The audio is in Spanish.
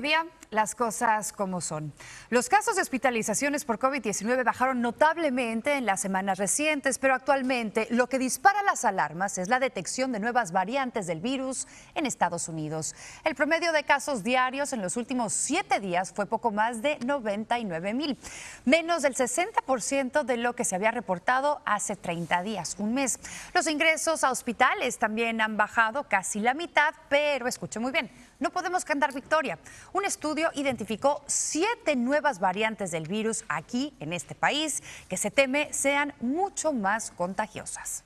Hoy las cosas como son. Los casos de hospitalizaciones por COVID-19 bajaron notablemente en las semanas recientes, pero actualmente lo que dispara las alarmas es la detección de nuevas variantes del virus en Estados Unidos. El promedio de casos diarios en los últimos siete días fue poco más de 99 mil, menos del 60% de lo que se había reportado hace 30 días, un mes. Los ingresos a hospitales también han bajado casi la mitad, pero escuche muy bien, no podemos cantar victoria un estudio identificó siete nuevas variantes del virus aquí en este país que se teme sean mucho más contagiosas.